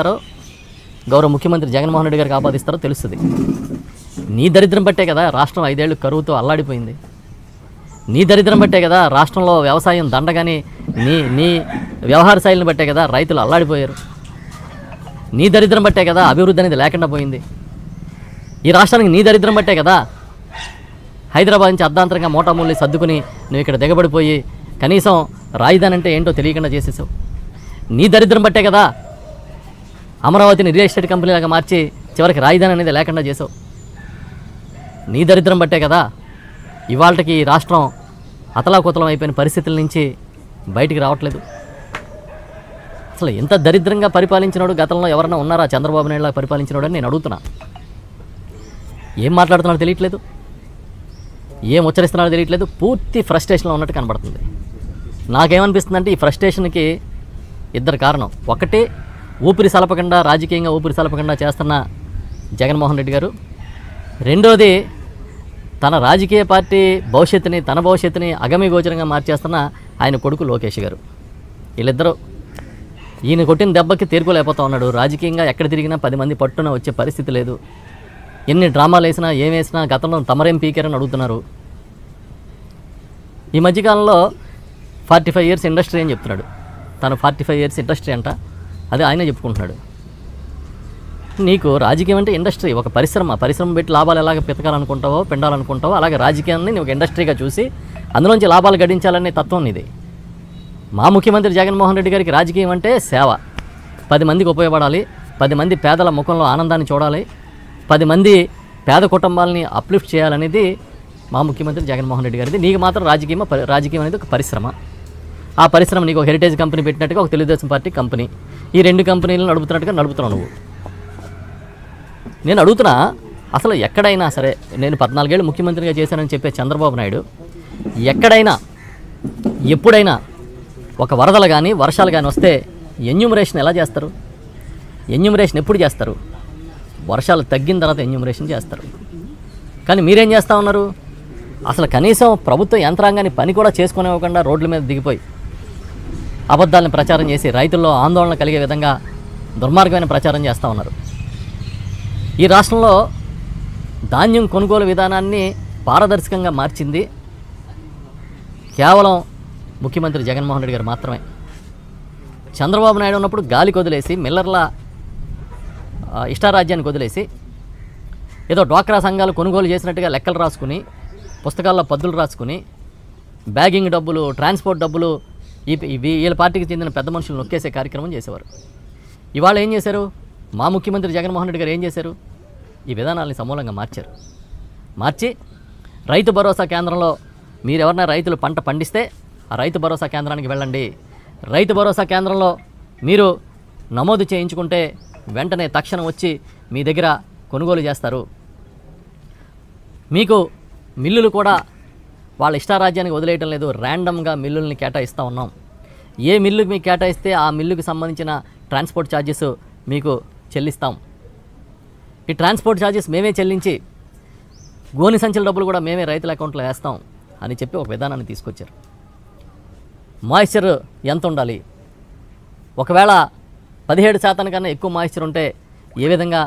ఆపాదిస్తారో గౌరవ ముఖ్యమంత్రి జగన్మోహన్ రెడ్డి గారికి ఆపాదిస్తారో తెలుస్తుంది నీ దరిద్రం బట్టే కదా రాష్ట్రం ఐదేళ్లు కరువుతో అల్లాడిపోయింది నీ దరిద్రం బట్టే కదా రాష్ట్రంలో వ్యవసాయం దండగాని నీ నీ వ్యవహార శైలిని బట్టే కదా రైతులు అల్లాడిపోయారు నీ దరిద్రం బట్టే కదా అభివృద్ధి అనేది లేకుండా పోయింది ఈ రాష్ట్రానికి నీ దరిద్రం బట్టే కదా హైదరాబాద్ నుంచి అర్ధాంతరంగా మోటామూల్ని సర్దుకుని నువ్వు ఇక్కడ దిగబడిపోయి కనీసం రాజధాని అంటే ఏంటో తెలియకుండా చేసేసావు నీ దరిద్రం బట్టే కదా అమరావతిని రియల్ ఎస్టేట్ కంపెనీలాగా మార్చి చివరికి రాజధాని అనేది లేకుండా చేసావు నీ దరిద్రం బట్టే కదా ఇవాళకి రాష్ట్రం అతలాకుతలం అయిపోయిన పరిస్థితుల నుంచి బయటికి రావట్లేదు అసలు ఎంత దరిద్రంగా పరిపాలించినాడు గతంలో ఎవరన్నా ఉన్నారా చంద్రబాబు నాయుడులా పరిపాలించినాడు అని నేను అడుగుతున్నా ఏం మాట్లాడుతున్నాడో తెలియట్లేదు ఏం ఉచ్చరిస్తున్నాడో తెలియట్లేదు పూర్తి ఫ్రస్ట్రేషన్లో ఉన్నట్టు కనబడుతుంది నాకేమనిపిస్తుందంటే ఈ ఫ్రస్ట్రేషన్కి ఇద్దరు కారణం ఒకటి ఊపిరి సలపకుండా రాజకీయంగా ఊపిరి సలపకుండా చేస్తున్న జగన్మోహన్ రెడ్డి గారు రెండోది తన రాజకీయ పార్టీ భవిష్యత్తుని తన భవిష్యత్తుని అగమిగోచరంగా మార్చేస్తున్న ఆయన కొడుకు లోకేష్ గారు వీళ్ళిద్దరూ ఈయన కొట్టిన దెబ్బకి తీరుకోలేకపోతూ ఉన్నాడు రాజకీయంగా ఎక్కడ తిరిగినా పది మంది పట్టున వచ్చే పరిస్థితి లేదు ఎన్ని డ్రామాలు వేసినా ఏం వేసినా గతంలో తమరేం పీకారని అడుగుతున్నారు ఈ మధ్యకాలంలో ఫార్టీ ఫైవ్ ఇయర్స్ ఇండస్ట్రీ అని చెప్తున్నాడు తను ఫార్టీ ఫైవ్ ఇయర్స్ ఇండస్ట్రీ అంట అదే ఆయనే చెప్పుకుంటున్నాడు నీకు రాజకీయం అంటే ఇండస్ట్రీ ఒక పరిశ్రమ పరిశ్రమ పెట్టి లాభాలు ఎలాగ పెతకాలనుకుంటావో పెండాలనుకుంటావో అలాగే రాజకీయాన్ని నీకు ఇండస్ట్రీగా చూసి అందులోంచి లాభాలు గడించాలనే తత్వం ఇది మా ముఖ్యమంత్రి జగన్మోహన్ రెడ్డి గారికి రాజకీయం అంటే సేవ పది మందికి ఉపయోగపడాలి పది మంది పేదల ముఖంలో ఆనందాన్ని చూడాలి పది మంది పేద కుటుంబాలని అప్లిఫ్ట్ చేయాలనేది మా ముఖ్యమంత్రి జగన్మోహన్ రెడ్డి గారిది నీకు మాత్రం రాజకీయమా రాజకీయం అనేది ఒక పరిశ్రమ ఆ పరిశ్రమ నీకు హెరిటేజ్ కంపెనీ పెట్టినట్టుగా ఒక తెలుగుదేశం పార్టీ కంపెనీ ఈ రెండు కంపెనీలను నడుపుతున్నట్టుగా నడుపుతున్నావు నువ్వు నేను అడుగుతున్నా అసలు ఎక్కడైనా సరే నేను పద్నాలుగేళ్ళు ముఖ్యమంత్రిగా చేశానని చెప్పే చంద్రబాబు నాయుడు ఎక్కడైనా ఎప్పుడైనా ఒక వరదలు కానీ వర్షాలు కానీ వస్తే ఎన్యూమరేషన్ ఎలా చేస్తారు ఎన్యూమరేషన్ ఎప్పుడు చేస్తారు వర్షాలు తగ్గిన తర్వాత ఎన్యూమరేషన్ చేస్తారు కానీ మీరేం చేస్తూ ఉన్నారు అసలు కనీసం ప్రభుత్వ యంత్రాంగాన్ని పని కూడా చేసుకునివ్వకుండా రోడ్ల మీద దిగిపోయి అబద్ధాలను ప్రచారం చేసి రైతుల్లో ఆందోళన కలిగే విధంగా దుర్మార్గమైన ప్రచారం చేస్తూ ఉన్నారు ఈ రాష్ట్రంలో ధాన్యం కొనుగోలు విధానాన్ని పారదర్శకంగా మార్చింది కేవలం ముఖ్యమంత్రి జగన్మోహన్ రెడ్డి గారు మాత్రమే చంద్రబాబు నాయుడు ఉన్నప్పుడు గాలి కొదిలేసి మిల్లర్ల ఇష్టారాజ్యాన్ని వదిలేసి ఏదో డ్వాక్రా సంఘాలు కొనుగోలు చేసినట్టుగా లెక్కలు రాసుకుని పుస్తకాల్లో పద్దులు రాసుకుని బ్యాగింగ్ డబ్బులు ట్రాన్స్పోర్ట్ డబ్బులు ఈ వీళ్ళ పార్టీకి చెందిన పెద్ద మనుషులు నొక్కేసే కార్యక్రమం చేసేవారు ఇవాళ ఏం చేశారు మా ముఖ్యమంత్రి జగన్మోహన్ రెడ్డి గారు ఏం చేశారు ఈ విధానాలని సమూలంగా మార్చారు మార్చి రైతు భరోసా కేంద్రంలో మీరు ఎవరైనా రైతులు పంట పండిస్తే ఆ రైతు భరోసా కేంద్రానికి వెళ్ళండి రైతు భరోసా కేంద్రంలో మీరు నమోదు చేయించుకుంటే వెంటనే తక్షణం వచ్చి మీ దగ్గర కొనుగోలు చేస్తారు మీకు మిల్లులు కూడా వాళ్ళ ఇష్టారాజ్యానికి వదిలేయటం లేదు ర్యాండమ్గా మిల్లుల్ని కేటాయిస్తూ ఉన్నాం ఏ మిల్లుకి మీకు కేటాయిస్తే ఆ మిల్లుకి సంబంధించిన ట్రాన్స్పోర్ట్ ఛార్జెస్ మీకు చెల్లిస్తాం ఈ ట్రాన్స్పోర్ట్ ఛార్జెస్ మేమే చెల్లించి గోని సంచుల డబ్బులు కూడా మేమే రైతుల అకౌంట్లో వేస్తాం అని చెప్పి ఒక విధానాన్ని తీసుకొచ్చారు మాయిశ్చర్ ఎంత ఉండాలి ఒకవేళ పదిహేడు శాతానికన్నా ఎక్కువ మాయిశ్చర్ ఉంటే ఏ విధంగా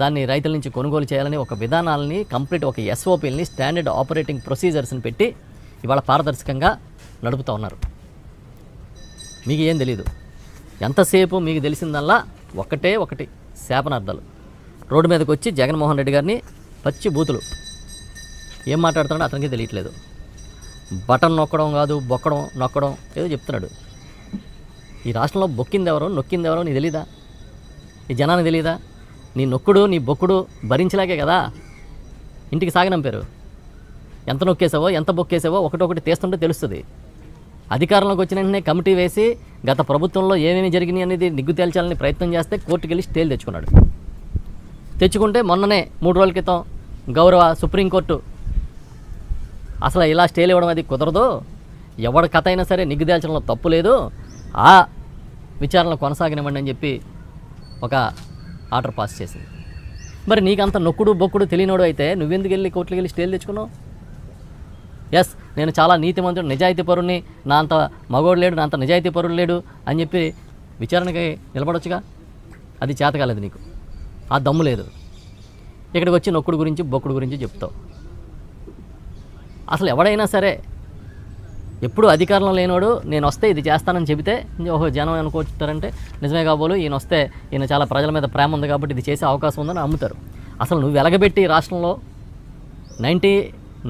దాన్ని రైతుల నుంచి కొనుగోలు చేయాలని ఒక విధానాలని కంప్లీట్ ఒక ఎస్ఓపీలని స్టాండర్డ్ ఆపరేటింగ్ ప్రొసీజర్స్ని పెట్టి ఇవాళ పారదర్శకంగా నడుపుతూ ఉన్నారు మీకు ఏం తెలియదు ఎంతసేపు మీకు తెలిసిందల్లా ఒకటే ఒకటి శాపనార్థాలు రోడ్డు మీదకి వచ్చి జగన్మోహన్ రెడ్డి గారిని పచ్చి బూతులు ఏం మాట్లాడుతున్నాడో అతనికి తెలియట్లేదు బటన్ నొక్కడం కాదు బొక్కడం నొక్కడం ఏదో చెప్తున్నాడు ఈ రాష్ట్రంలో బొక్కింది ఎవరో నొక్కింది ఎవరో నీ తెలీదా ఈ జనానికి తెలీదా నీ నొక్కుడు నీ బొక్కుడు భరించలేకే కదా ఇంటికి పేరు ఎంత నొక్కేసావో ఎంత బొక్కేసావో ఒకటొకటి తీస్తుంటే తెలుస్తుంది అధికారంలోకి వచ్చిన వెంటనే కమిటీ వేసి గత ప్రభుత్వంలో ఏమేమి జరిగినాయి అనేది నిగ్గు తేల్చాలని ప్రయత్నం చేస్తే కోర్టుకు వెళ్ళి స్టేలు తెచ్చుకున్నాడు తెచ్చుకుంటే మొన్ననే మూడు రోజుల క్రితం గౌరవ సుప్రీంకోర్టు అసలు ఇలా స్టేలు ఇవ్వడం అది కుదరదు ఎవడి కథ అయినా సరే నిగ్గు తేల్చడంలో తప్పు లేదు ఆ విచారణ కొనసాగనివ్వండి అని చెప్పి ఒక ఆర్డర్ పాస్ చేసింది మరి నీకు అంత నొక్కుడు బొక్కుడు తెలియనోడు అయితే నువ్వెందుకు వెళ్ళి కోట్లకి వెళ్ళి స్టేలు తెచ్చుకున్నావు ఎస్ నేను చాలా నీతిమంతుడు నిజాయితీ పరుణ్ణి నా అంత మగోడు లేడు నా అంత నిజాయితీ పరుడు లేడు అని చెప్పి విచారణకి నిలబడొచ్చుగా అది చేత కాలేదు నీకు ఆ దమ్ము లేదు ఇక్కడికి వచ్చి నొక్కుడు గురించి బొక్కుడు గురించి చెప్తావు అసలు ఎవడైనా సరే ఎప్పుడు అధికారంలో లేనోడు నేను వస్తే ఇది చేస్తానని చెబితే ఓహో జనం అనుకుంటారంటే నిజమే కాబోలు ఈయన వస్తే ఈయన చాలా ప్రజల మీద ప్రేమ ఉంది కాబట్టి ఇది చేసే అవకాశం ఉందని అమ్ముతారు అసలు నువ్వు వెలగబెట్టి రాష్ట్రంలో నైంటీ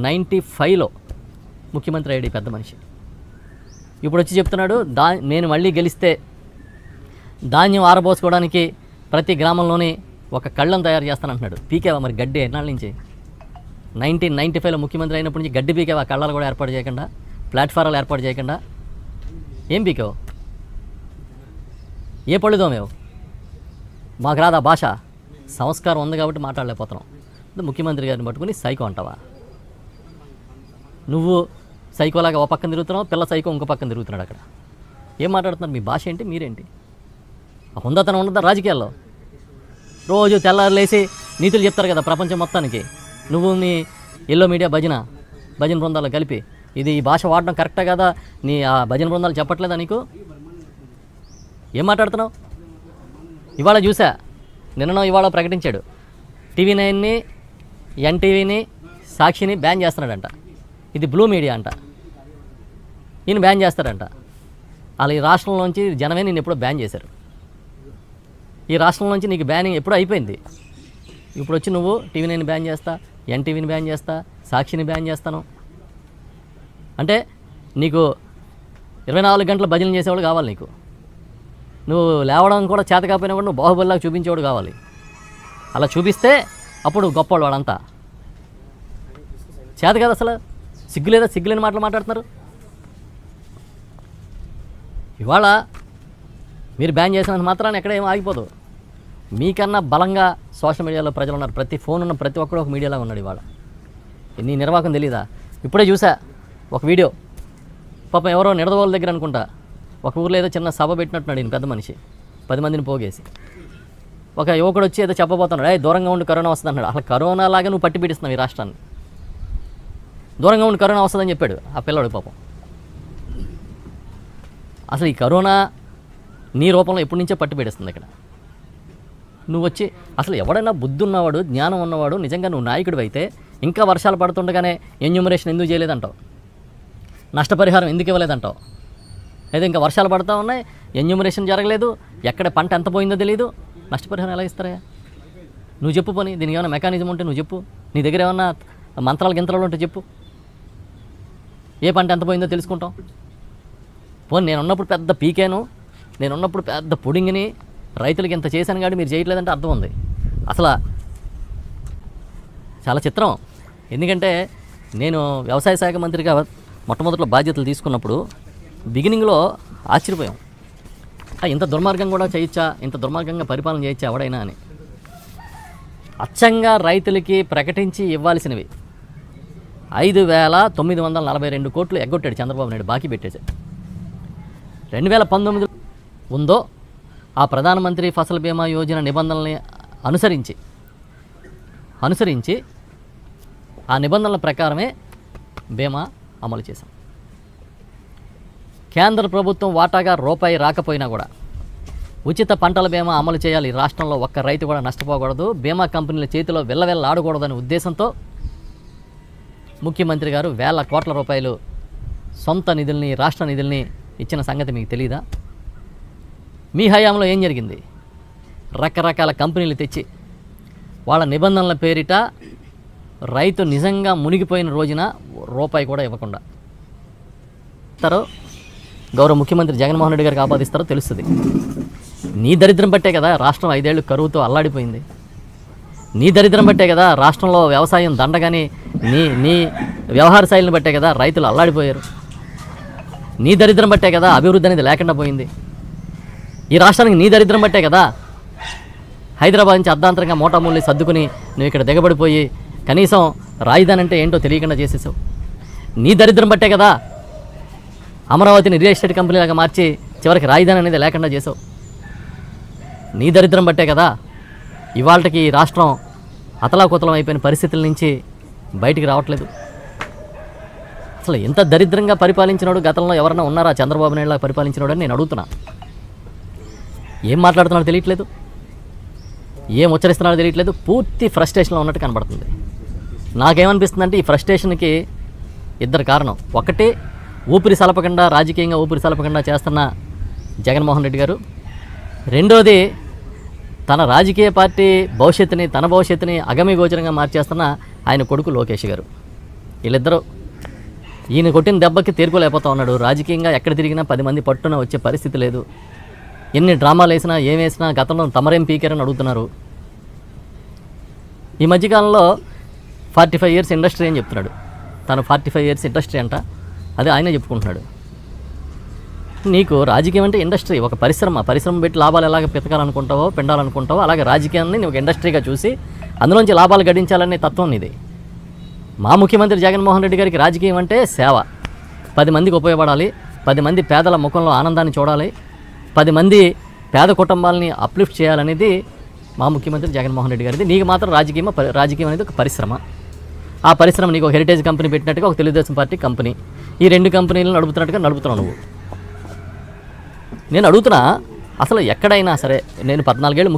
నైంటీ ఫైవ్లో ముఖ్యమంత్రి అయ్యాడు పెద్ద మనిషి ఇప్పుడు వచ్చి చెప్తున్నాడు దా నేను మళ్ళీ గెలిస్తే ధాన్యం ఆరబోసుకోవడానికి ప్రతి గ్రామంలోని ఒక కళ్ళం తయారు చేస్తానంటున్నాడు పీకేవా మరి గడ్డి ఎన్నాళ్ళ నుంచి నైన్టీన్ నైంటీ ఫైవ్లో ముఖ్యమంత్రి అయినప్పటి నుంచి గడ్డి పీకేవా కళ్ళాలు కూడా ఏర్పాటు చేయకుండా ప్లాట్ఫారాలు ఏర్పాటు చేయకుండా ఏం పీకావు ఏ పళ్ళుదో మేము మాకు రాదా భాష సంస్కారం ఉంది కాబట్టి మాట్లాడలేకపోతున్నాం ముఖ్యమంత్రి గారిని పట్టుకుని సైకో అంటావా నువ్వు సైకోలాగా ఒక పక్కన తిరుగుతున్నావు పిల్ల సైకో ఇంకో పక్కన తిరుగుతున్నాడు అక్కడ ఏం మాట్లాడుతున్నారు మీ భాష ఏంటి మీరేంటి హుందాతనం ఉండదా రాజకీయాల్లో రోజు లేచి నీతులు చెప్తారు కదా ప్రపంచం మొత్తానికి నువ్వు నీ ఎల్లో మీడియా భజన భజన బృందాలు కలిపి ఇది ఈ భాష వాడడం కరెక్టే కదా నీ ఆ భజన బృందాలు చెప్పట్లేదా నీకు ఏం మాట్లాడుతున్నావు ఇవాళ చూసా నిన్న ఇవాళ ప్రకటించాడు టీవీ నైన్ని ఎన్టీవీని సాక్షిని బ్యాన్ చేస్తున్నాడంట ఇది బ్లూ మీడియా అంట ఈయన బ్యాన్ చేస్తారంట అలా ఈ రాష్ట్రంలోంచి జనమే నేను ఎప్పుడో బ్యాన్ చేశారు ఈ రాష్ట్రంలోంచి నీకు బ్యానింగ్ ఎప్పుడో అయిపోయింది ఇప్పుడు వచ్చి నువ్వు టీవీ నైన్ బ్యాన్ చేస్తా ఎన్టీవీని బ్యాన్ చేస్తా సాక్షిని బ్యాన్ చేస్తాను అంటే నీకు ఇరవై నాలుగు గంటలు భజనలు చేసేవాడు కావాలి నీకు నువ్వు లేవడం కూడా చేత కాకపోయినా కూడా నువ్వు బాహుబలిలాగా చూపించేవాడు కావాలి అలా చూపిస్తే అప్పుడు గొప్పవాడు వాడంతా చేత కదా అసలు సిగ్గు లేదా సిగ్గులేని మాటలు మాట్లాడుతున్నారు ఇవాళ మీరు బ్యాన్ చేసినంత మాత్రాన్ని ఎక్కడ ఏమో ఆగిపోదు మీకన్నా బలంగా సోషల్ మీడియాలో ప్రజలు ఉన్నారు ప్రతి ఫోన్ ఉన్న ప్రతి ఒక్కడు ఒక మీడియాలో ఉన్నాడు ఇవాళ నీ నిర్వాహకం తెలీదా ఇప్పుడే చూసా ఒక వీడియో పాపం ఎవరో నిడదవోళ్ళ దగ్గర అనుకుంటా ఒక ఊర్లో ఏదో చిన్న సభ పెట్టినట్టున్నాడు ఈయన పెద్ద మనిషి పది మందిని పోగేసి ఒక యువకుడు వచ్చి ఏదో చెప్పబోతున్నాడు అయ్యి దూరంగా ఉండి కరోనా వస్తుంది అన్నాడు అసలు కరోనా లాగా నువ్వు పట్టి పీడిస్తున్నావు ఈ రాష్ట్రాన్ని దూరంగా ఉండి కరోనా వస్తుందని చెప్పాడు ఆ పిల్లడు పాపం అసలు ఈ కరోనా నీ రూపంలో ఎప్పటి నుంచో పట్టి పీడిస్తుంది ఇక్కడ నువ్వు వచ్చి అసలు ఎవడైనా బుద్ధి ఉన్నవాడు జ్ఞానం ఉన్నవాడు నిజంగా నువ్వు నాయకుడు అయితే ఇంకా వర్షాలు పడుతుండగానే ఎన్యూమరేషన్ ఎందుకు చేయలేదంటావు నష్టపరిహారం ఎందుకు ఇవ్వలేదంటావు అయితే ఇంకా వర్షాలు పడతా ఉన్నాయి ఎన్యూమరేషన్ జరగలేదు ఎక్కడ పంట ఎంత పోయిందో తెలియదు నష్టపరిహారం ఎలా ఇస్తారా నువ్వు చెప్పు పోనీ దీనికి ఏమైనా మెకానిజం ఉంటే నువ్వు చెప్పు నీ దగ్గర ఏమైనా మంత్రాలు గింతరాలు ఉంటే చెప్పు ఏ పంట ఎంత పోయిందో తెలుసుకుంటాం పోనీ నేను ఉన్నప్పుడు పెద్ద పీకేను నేను ఉన్నప్పుడు పెద్ద పొడింగిని రైతులకు ఇంత చేశాను కాబట్టి మీరు చేయట్లేదంటే అర్థం ఉంది అసలు చాలా చిత్రం ఎందుకంటే నేను వ్యవసాయ శాఖ మంత్రిగా మొట్టమొదట్లో బాధ్యతలు తీసుకున్నప్పుడు బిగినింగ్లో ఆశ్చర్యపోయాం ఇంత దుర్మార్గం కూడా చేయొచ్చా ఇంత దుర్మార్గంగా పరిపాలన చేయొచ్చా ఎవడైనా అని అచ్చంగా రైతులకి ప్రకటించి ఇవ్వాల్సినవి ఐదు వేల తొమ్మిది వందల నలభై రెండు కోట్లు ఎగ్గొట్టాడు చంద్రబాబు నాయుడు బాకీ పెట్టేశాడు రెండు వేల పంతొమ్మిది ఉందో ఆ ప్రధానమంత్రి ఫసల్ బీమా యోజన నిబంధనల్ని అనుసరించి అనుసరించి ఆ నిబంధనల ప్రకారమే బీమా అమలు చేశాం కేంద్ర ప్రభుత్వం వాటాగా రూపాయి రాకపోయినా కూడా ఉచిత పంటల బీమా అమలు చేయాలి రాష్ట్రంలో ఒక్క రైతు కూడా నష్టపోకూడదు బీమా కంపెనీల చేతిలో వెళ్ళవెళ్ళ ఉద్దేశంతో ముఖ్యమంత్రి గారు వేల కోట్ల రూపాయలు సొంత నిధుల్ని రాష్ట్ర నిధుల్ని ఇచ్చిన సంగతి మీకు తెలీదా మీ హయాంలో ఏం జరిగింది రకరకాల కంపెనీలు తెచ్చి వాళ్ళ నిబంధనల పేరిట రైతు నిజంగా మునిగిపోయిన రోజున రూపాయి కూడా ఇవ్వకుండా ఇస్తారో గౌరవ ముఖ్యమంత్రి జగన్మోహన్ రెడ్డి గారికి ఆపాదిస్తారో తెలుస్తుంది నీ దరిద్రం బట్టే కదా రాష్ట్రం ఐదేళ్లు కరువుతో అల్లాడిపోయింది నీ దరిద్రం బట్టే కదా రాష్ట్రంలో వ్యవసాయం దండగాని నీ నీ వ్యవహార శైలిని బట్టే కదా రైతులు అల్లాడిపోయారు నీ దరిద్రం బట్టే కదా అభివృద్ధి అనేది లేకుండా పోయింది ఈ రాష్ట్రానికి నీ దరిద్రం బట్టే కదా హైదరాబాద్ నుంచి అర్ధాంతరంగా మోటామూల్ని సర్దుకుని నువ్వు ఇక్కడ దిగబడిపోయి కనీసం రాజధాని అంటే ఏంటో తెలియకుండా చేసేసావు నీ దరిద్రం బట్టే కదా అమరావతిని రియల్ ఎస్టేట్ లాగా మార్చి చివరికి రాజధాని అనేది లేకుండా చేసావు నీ దరిద్రం బట్టే కదా ఇవాళకి రాష్ట్రం అతలాకుతలం అయిపోయిన పరిస్థితుల నుంచి బయటికి రావట్లేదు అసలు ఎంత దరిద్రంగా పరిపాలించినాడు గతంలో ఎవరైనా ఉన్నారా చంద్రబాబు నాయుడులా పరిపాలించినోడు అని నేను అడుగుతున్నా ఏం మాట్లాడుతున్నాడో తెలియట్లేదు ఏం ఉచ్చరిస్తున్నాడో తెలియట్లేదు పూర్తి ఫ్రస్ట్రేషన్లో ఉన్నట్టు కనబడుతుంది నాకేమనిపిస్తుందంటే ఈ ఫ్రస్ట్రేషన్కి ఇద్దరు కారణం ఒకటి ఊపిరి సలపకుండా రాజకీయంగా ఊపిరి సలపకుండా చేస్తున్న జగన్మోహన్ రెడ్డి గారు రెండోది తన రాజకీయ పార్టీ భవిష్యత్తుని తన భవిష్యత్తుని అగమిగోచరంగా మార్చేస్తున్న ఆయన కొడుకు లోకేష్ గారు వీళ్ళిద్దరూ ఈయన కొట్టిన దెబ్బకి తీరుకోలేకపోతూ ఉన్నాడు రాజకీయంగా ఎక్కడ తిరిగినా పది మంది పట్టున వచ్చే పరిస్థితి లేదు ఎన్ని డ్రామాలు వేసినా ఏమేసినా గతంలో తమరేం పీకారని అడుగుతున్నారు ఈ మధ్యకాలంలో ఫార్టీ ఫైవ్ ఇయర్స్ ఇండస్ట్రీ అని చెప్తున్నాడు తను ఫార్టీ ఫైవ్ ఇయర్స్ ఇండస్ట్రీ అంట అది ఆయన చెప్పుకుంటున్నాడు నీకు రాజకీయం అంటే ఇండస్ట్రీ ఒక పరిశ్రమ పరిశ్రమ పెట్టి లాభాలు ఎలాగ పెతకాలనుకుంటావో పెండాలనుకుంటావో అలాగే రాజకీయాన్ని నీకు ఇండస్ట్రీగా చూసి అందులోంచి లాభాలు గడించాలనే తత్వం ఇది మా ముఖ్యమంత్రి జగన్మోహన్ రెడ్డి గారికి రాజకీయం అంటే సేవ పది మందికి ఉపయోగపడాలి పది మంది పేదల ముఖంలో ఆనందాన్ని చూడాలి పది మంది పేద కుటుంబాలని అప్లిఫ్ట్ చేయాలనేది మా ముఖ్యమంత్రి జగన్మోహన్ రెడ్డి గారిది నీకు మాత్రం రాజకీయం రాజకీయం అనేది ఒక పరిశ్రమ ఆ పరిశ్రమ నీకు హెరిటేజ్ కంపెనీ పెట్టినట్టుగా ఒక తెలుగుదేశం పార్టీ కంపెనీ ఈ రెండు కంపెనీలను నడుపుతున్నట్టుగా నడుపుతున్నావు నువ్వు నేను అడుగుతున్నా అసలు ఎక్కడైనా సరే నేను పద్నాలుగేళ్ళు